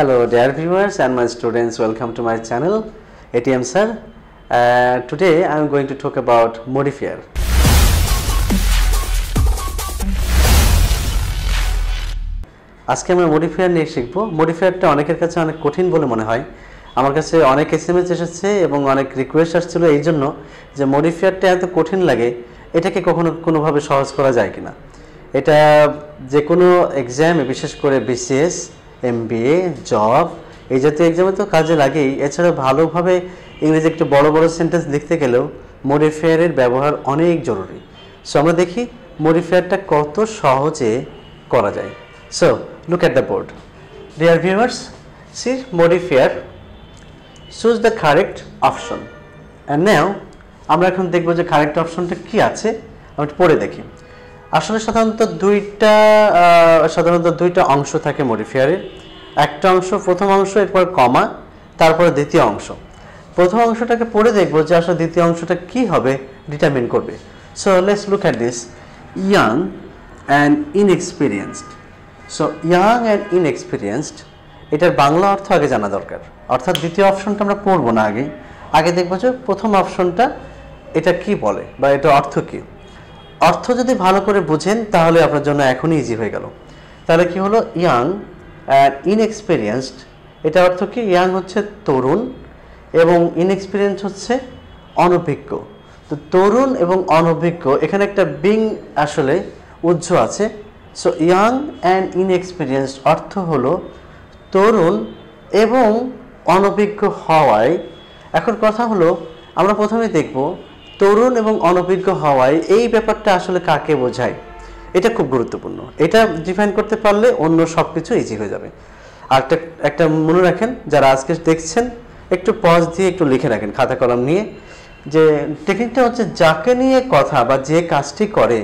Hello dear viewers and my students welcome to my channel ATM sir. Uh, today I am going to talk about modifier. আজকে আমরা modifier নিয়ে শিখব মডিফায়ারটা অনেকের কাছে অনেক কঠিন বলে মনে হয় আমার কাছে অনেক এস এসেছে এবং অনেক রিকোয়েস্ট আসছিল এই জন্য যে মডিফায়ারটা এত কঠিন লাগে এটাকে কখনো কোনোভাবে সহজ করা যায় কিনা এটা যে কোনো এক্সামে বিশেষ করে বিসিএস এমবিএ জব এই জাতীয় এক্সামে তো কাজে লাগেই এছাড়া ভালোভাবে ইংরেজি একটু বড় বড় সেন্টেন্স দেখতে গেলেও মডিফায়ারের ব্যবহার অনেক জরুরি সো আমরা দেখি মডিফায়ারটা কত সহজে করা যায় so look at the board dear viewers C modifier choose the correct option and নেও আমরা এখন দেখবো যে কারেক্ট অপশনটা কী আছে আমরা পড়ে দেখি আসলে সাধারণত দুইটা সাধারণত দুইটা অংশ থাকে মডিফায়ারের একটা অংশ প্রথম অংশ এরপর কমা তারপরে দ্বিতীয় অংশ প্রথম অংশটাকে পড়ে দেখব যে আসলে দ্বিতীয় অংশটা কি হবে ডিটারমিন করবে so let's look at this young and inexperienced so young and inexperienced এটার বাংলা অর্থ আগে জানা দরকার অর্থাৎ দ্বিতীয় অপশনটা আমরা পড়বো না আগে আগে দেখবো যে প্রথম অপশনটা এটা কি বলে বা এটা অর্থ কী অর্থ যদি ভালো করে বুঝেন তাহলে আপনার জন্য এখনই ইজি হয়ে গেল তাহলে কি হলো ইয়াং অ্যান্ড ইনএক্সপিরিয়েন্সড এটা অর্থ কি ইয়াং হচ্ছে তরুণ এবং ইনএক্সপিরিয়েন্স হচ্ছে অনভিজ্ঞ তো তরুণ এবং অনভিজ্ঞ এখানে একটা বিং আসলে উজ্জ আছে সো ইয়াং অ্যান্ড ইনএক্সপিরিয়েন্স অর্থ হলো তরুণ এবং অনভিজ্ঞ হওয়ায় এখন কথা হলো আমরা প্রথমে দেখব তরুণ এবং অনভিজ্ঞ হওয়ায় এই ব্যাপারটা আসলে কাকে বোঝায় এটা খুব গুরুত্বপূর্ণ এটা ডিফাইন করতে পারলে অন্য সব কিছু ইজি হয়ে যাবে আর একটা মনে রাখেন যারা আজকে দেখছেন একটু পজ দিয়ে একটু লিখে রাখেন খাতা কলম নিয়ে যে টেকনিকটা হচ্ছে যাকে নিয়ে কথা বা যে কাজটি করে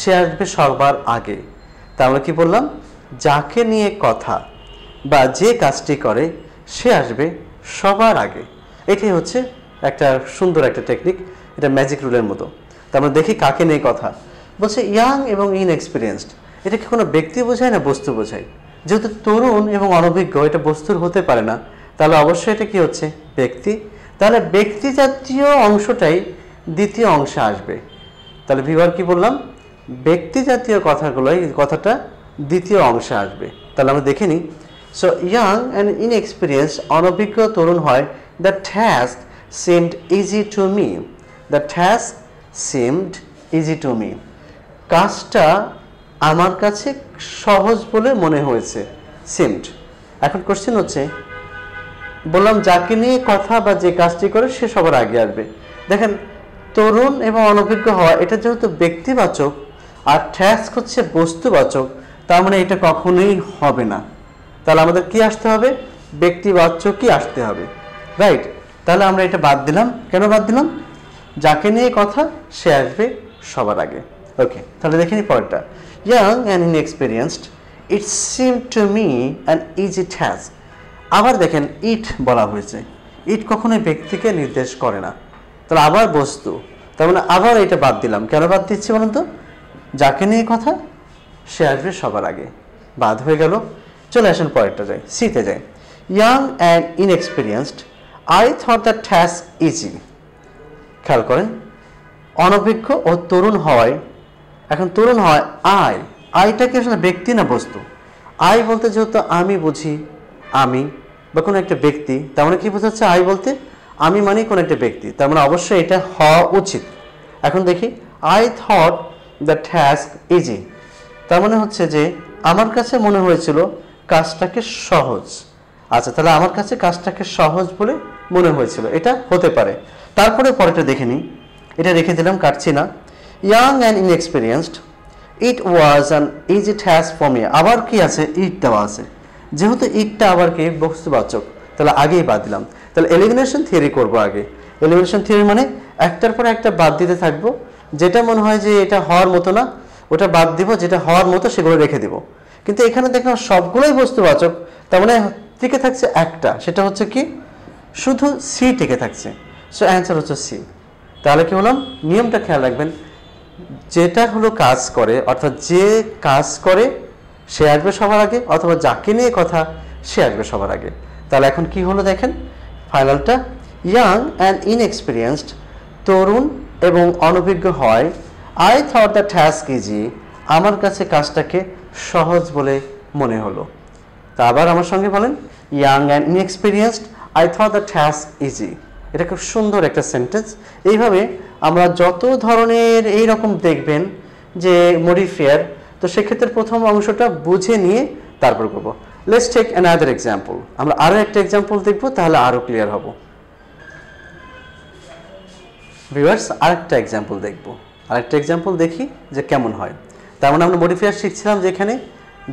সে আসবে সবার আগে তা আমরা কি বললাম যাকে নিয়ে কথা বা যে কাজটি করে সে আসবে সবার আগে এটাই হচ্ছে একটা সুন্দর একটা টেকনিক এটা ম্যাজিক রুলের মতো তার আমরা মানে দেখি কাকে নেই কথা বলছে ইয়াং এবং ইনএক্সপিরিয়েন্সড এটা কি কোনো ব্যক্তি বোঝায় না বস্তু বোঝায় যেহেতু তরুণ এবং অনভিজ্ঞ এটা বস্তুর হতে পারে না তাহলে অবশ্যই এটা কি হচ্ছে ব্যক্তি তাহলে ব্যক্তি জাতীয় অংশটাই দ্বিতীয় অংশে আসবে তাহলে ভিভার কি বললাম ব্যক্তি জাতীয় কথাগুলোই কথাটা দ্বিতীয় অংশে আসবে তাহলে আমরা দেখে নিই সো ইয়াং অ্যান্ড ইনএক্সপিরিয়েন্স অনভিজ্ঞ তরুণ হয় the task seemed easy to me the task seemed easy to me কাজটা আমার কাছে সহজ বলে মনে হয়েছে সিমড এখন কোশ্চেন হচ্ছে বললাম যাকে নিয়ে কথা বা যে কাজটি করে সে সবার আগে আসবে দেখেন তরুণ এবং অনভিজ্ঞ হওয়া এটা যেহেতু ব্যক্তিবাচক আর ট্যাস্ক হচ্ছে বস্তুবাচক তার মানে এটা কখনোই হবে না তাহলে আমাদের কি আসতে হবে ব্যক্তিবাচকই আসতে হবে রাইট তাহলে আমরা এটা বাদ দিলাম কেন বাদ দিলাম যাকে নিয়ে কথা সে আসবে সবার আগে ওকে তাহলে দেখে নি পরেরটা young and inexperienced it seem to me and easy it আবার দেখেন ইট বলা হয়েছে ইট কখনোই ব্যক্তিকে নির্দেশ করে না তাহলে আবার বস্তু তার মানে আবার এটা বাদ দিলাম কেন বাদ দিচ্ছি বলুন তো যাকে নিয়ে কথা সে আসবে সবার আগে বাদ হয়ে গেল চলে আসেন পরেরটা যাই সিতে যাই young and inexperienced I thought the task easy খেয়াল করেন অনভিজ্ঞ ও তরুণ হওয়ায় এখন তরুণ হয় আয় আয়টা কি আসলে ব্যক্তি না বস্তু আয় বলতে যেহেতু আমি বুঝি আমি বা কোনো একটা ব্যক্তি তার মানে কী বোঝাচ্ছে আয় বলতে আমি মানে কোনো একটা ব্যক্তি তার মানে অবশ্যই এটা হওয়া উচিত এখন দেখি I thought the task easy তার মানে হচ্ছে যে আমার কাছে মনে হয়েছিল কাজটাকে সহজ আচ্ছা তাহলে আমার কাছে কাজটাকে সহজ বলে মনে হয়েছিল এটা হতে পারে তারপরে পরেটা দেখে নিই এটা রেখে দিলাম কাটছি না young and inexperienced it was an is it has for me আবার কি আছে ইট দেওয়া আছে যেহেতু ইটটা আবার কি বস্তুবাচক তাহলে আগেই বাদ দিলাম তাহলে এলিমিনেশন থিওরি করব আগে এলিমিনেশন থিওরি মানে একটার পর একটা বাদ দিতে থাকবো যেটা মনে হয় যে এটা হওয়ার মতো না ওটা বাদ দিব যেটা হওয়ার মতো সেগুলো রেখে দিব কিন্তু এখানে দেখলাম সবগুলোই বস্তুবাচক তার মানে টিকে থাকছে একটা সেটা হচ্ছে কি শুধু সি টেকে থাকছে সো অ্যান্সার হচ্ছে সি তাহলে কি হলো নিয়মটা খেয়াল রাখবেন যেটা হলো কাজ করে অর্থাৎ যে কাজ করে সে আসবে সবার আগে অথবা যাকে নিয়ে কথা সে আসবে সবার আগে তাহলে এখন কি হলো দেখেন ফাইনালটা ইয়াং অ্যান্ড ইনএক্সপিরিয়েন্সড তরুণ এবং অনভিজ্ঞ হয় I thought the task easy আমার কাছে কাজটাকে সহজ বলে মনে হলো তা আবার আমার সঙ্গে বলেন young and inexperienced I thought the task easy এটা খুব সুন্দর একটা সেন্টেন্স এইভাবে আমরা যত ধরনের এই রকম দেখবেন যে মডিফেয়ার তো সেক্ষেত্রে প্রথম অংশটা বুঝে নিয়ে তারপর করবো লেটস টেক আদার এক্সাম্পল আমরা আরও একটা এক্সাম্পল দেখব তাহলে আরও ক্লিয়ার হব ভিউয়ার্স আরেকটা এক্সাম্পল দেখব আরেকটা এক্সাম্পল দেখি যে কেমন হয় তার মানে আমরা মডিফেয়ার শিখছিলাম যেখানে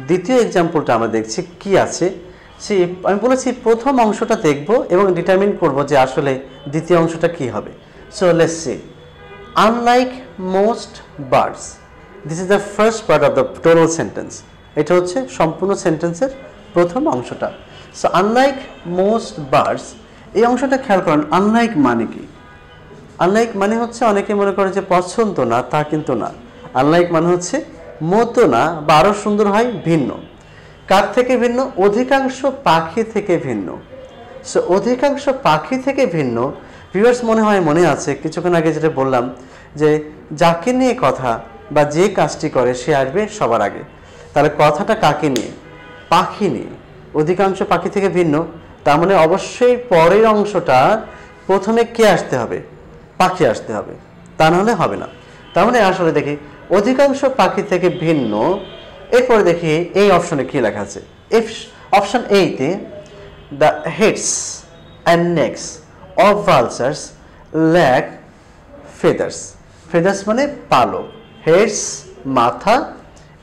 দ্বিতীয় এক্সাম্পলটা আমরা দেখছি কি আছে সে আমি বলেছি প্রথম অংশটা দেখব এবং ডিটারমিন করব যে আসলে দ্বিতীয় অংশটা কি হবে so let's see unlike most birds this is the first part of the total sentence এটা হচ্ছে সম্পূর্ণ সেন্টেন্সের প্রথম অংশটা সো আনলাইক মোস্ট বার্ডস এই অংশটা খেয়াল করেন আনলাইক মানে কি আনলাইক মানে হচ্ছে অনেকে মনে করে যে পছন্দ না তা কিন্তু না আনলাইক মানে হচ্ছে মতো না বা আরও সুন্দর হয় ভিন্ন কার থেকে ভিন্ন অধিকাংশ পাখি থেকে ভিন্ন সো অধিকাংশ পাখি থেকে ভিন্ন ভিউয়ার্স মনে হয় মনে আছে কিছুক্ষণ আগে যেটা বললাম যে যাকে নিয়ে কথা বা যে কাজটি করে সে আসবে সবার আগে তাহলে কথাটা কাকে নিয়ে পাখি নিয়ে অধিকাংশ পাখি থেকে ভিন্ন তার মানে অবশ্যই পরের অংশটা প্রথমে কে আসতে হবে পাখি আসতে হবে তা নাহলে হবে না তার মানে আসলে দেখি অধিকাংশ পাখি থেকে ভিন্ন এরপরে দেখি এই অপশনে কি লেখা আছে অপশন তে the heads and necks of vultures lack feathers feathers মানে পালক হেডস মাথা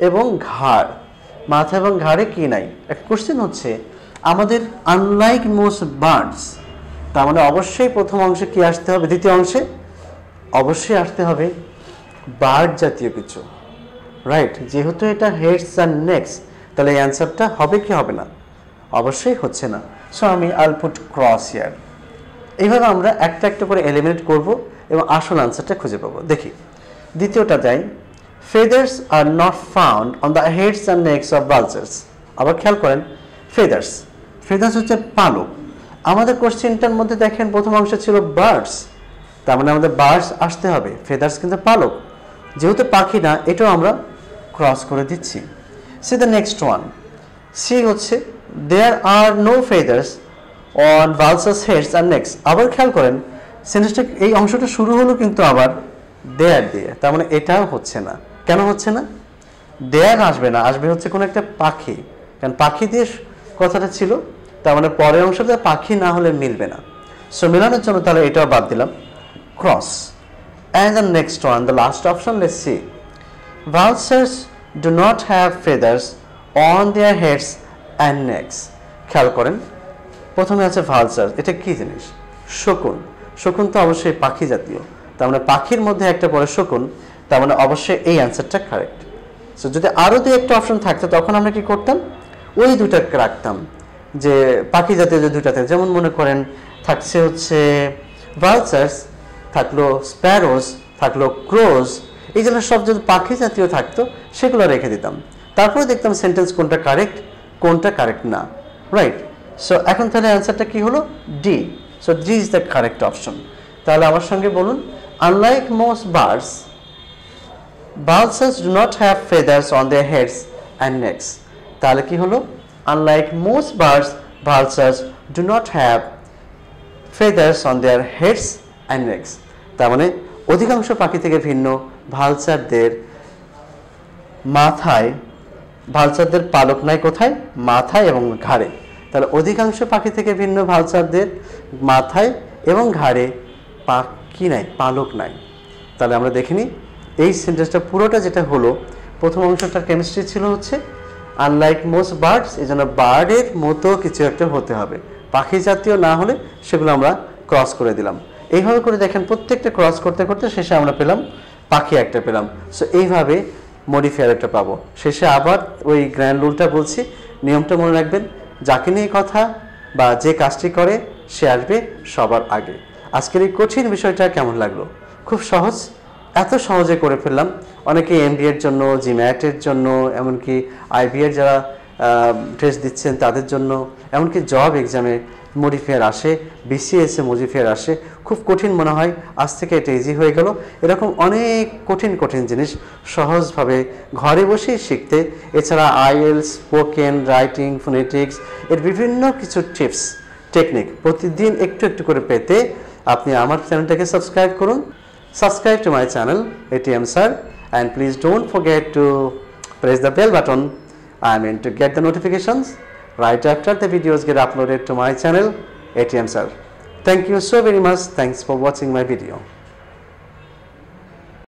এবং ঘাড় মাথা এবং ঘাড়ে কি নাই একটা কোশ্চেন হচ্ছে আমাদের আনলাইক মোস্ট বার্ডস তার মানে অবশ্যই প্রথম অংশে কি আসতে হবে দ্বিতীয় অংশে অবশ্যই আসতে হবে বার্ড জাতীয় কিছু রাইট যেহেতু এটা হেডস আর নেক্স তাহলে এই অ্যান্সারটা হবে কি হবে না অবশ্যই হচ্ছে না সো আমি আলপুট ক্রস ইয়ার এইভাবে আমরা একটা একটা করে এলিমিনেট করব এবং আসল আনসারটা খুঁজে পাবো দেখি দ্বিতীয়টা যাই feathers are not found on the heads and necks of vultures আবার খেয়াল করেন ফেদার্স ফেদার্স হচ্ছে পালক আমাদের কোশ্চেনটার মধ্যে দেখেন প্রথম অংশ ছিল বার্ডস তার মানে আমাদের বার্ডস আসতে হবে ফেদার্স কিন্তু পালক যেহেতু পাখি না এটাও আমরা ক্রস করে দিচ্ছি see the next one C হচ্ছে there are no feathers on vultures heads আর নেক্স আবার খেয়াল করেন সেন্টেন্সটা এই অংশটা শুরু হলো কিন্তু আবার দেয়ার দিয়ে তার মানে এটাও হচ্ছে না কেন হচ্ছে না দেয়ার আসবে না আসবে হচ্ছে কোনো একটা পাখি কারণ পাখি দিয়ে কথাটা ছিল তার মানে পরের অংশটা পাখি না হলে মিলবে না সো মেলানোর জন্য তাহলে এটাও বাদ দিলাম cross and the next one the last option let's see vultures do not have feathers on their heads and necks খেয়াল করেন প্রথমে আছে ভালচার এটা কী জিনিস শকুন শকুন তো অবশ্যই পাখি জাতীয় তার মানে পাখির মধ্যে একটা পরে শকুন তার মানে অবশ্যই এই অ্যান্সারটা কারেক্ট সো যদি আরও দু একটা অপশন থাকতো তখন আমরা কি করতাম ওই দুটা রাখতাম যে পাখি জাতীয় যে দুটা থাকে যেমন মনে করেন থাকছে হচ্ছে ভালচার্স থাকলো স্প্যারোস থাকলো ক্রোজ এই জন্য সব যদি পাখি জাতীয় থাকতো সেগুলো রেখে দিতাম তারপরে দেখতাম সেন্টেন্স কোনটা কারেক্ট কোনটা কারেক্ট না রাইট সো এখন তাহলে অ্যান্সারটা কি হলো D so D is the correct option তাহলে আমার সঙ্গে বলুন unlike most birds vultures do not have feathers on their heads and necks তাহলে কি হলো unlike most birds vultures do not have feathers on their heads and necks তার মানে অধিকাংশ পাখি থেকে ভিন্ন ভালচারদের মাথায় ভালচারদের পালক নাই কোথায় মাথায় এবং ঘাড়ে তাহলে অধিকাংশ পাখি থেকে ভিন্ন ভালচারদের মাথায় এবং ঘাড়ে পাখি নাই পালক নাই তাহলে আমরা দেখে নিই এই সেন্টেন্সটা পুরোটা যেটা হলো প্রথম অংশটা কেমিস্ট্রি ছিল হচ্ছে আনলাইক মোস্ট বার্ডস এই জন্য বার্ডের মতো কিছু একটা হতে হবে পাখি জাতীয় না হলে সেগুলো আমরা ক্রস করে দিলাম এইভাবে করে দেখেন প্রত্যেকটা ক্রস করতে করতে শেষে আমরা পেলাম পাখি একটা পেলাম সো এইভাবে মডিফায়ার একটা পাবো শেষে আবার ওই গ্র্যান্ড রুলটা বলছি নিয়মটা মনে রাখবেন যাকে নিয়ে কথা বা যে কাজটি করে সে আসবে সবার আগে আজকের এই কঠিন বিষয়টা কেমন লাগলো খুব সহজ এত সহজে করে ফেললাম অনেকে এমবিএর জন্য জি ম্যাটের জন্য এমনকি আইবিএর যারা টেস্ট দিচ্ছেন তাদের জন্য এমনকি জব এক্সামে মডিফায়ার আসে বিসিএসে মডিফায়ার আসে খুব কঠিন মনে হয় আজ থেকে এটা ইজি হয়ে গেল এরকম অনেক কঠিন কঠিন জিনিস সহজভাবে ঘরে বসেই শিখতে এছাড়া আইএলস স্পোকেন রাইটিং ফোনেটিক্স এর বিভিন্ন কিছু টিপস টেকনিক প্রতিদিন একটু একটু করে পেতে আপনি আমার চ্যানেলটাকে সাবস্ক্রাইব করুন subscribe to my channel ATM sir and please don't forget to press the bell button I mean to get the notifications right after the videos get uploaded to my channel ATM Sir. Thank you so very much. Thanks for watching my video.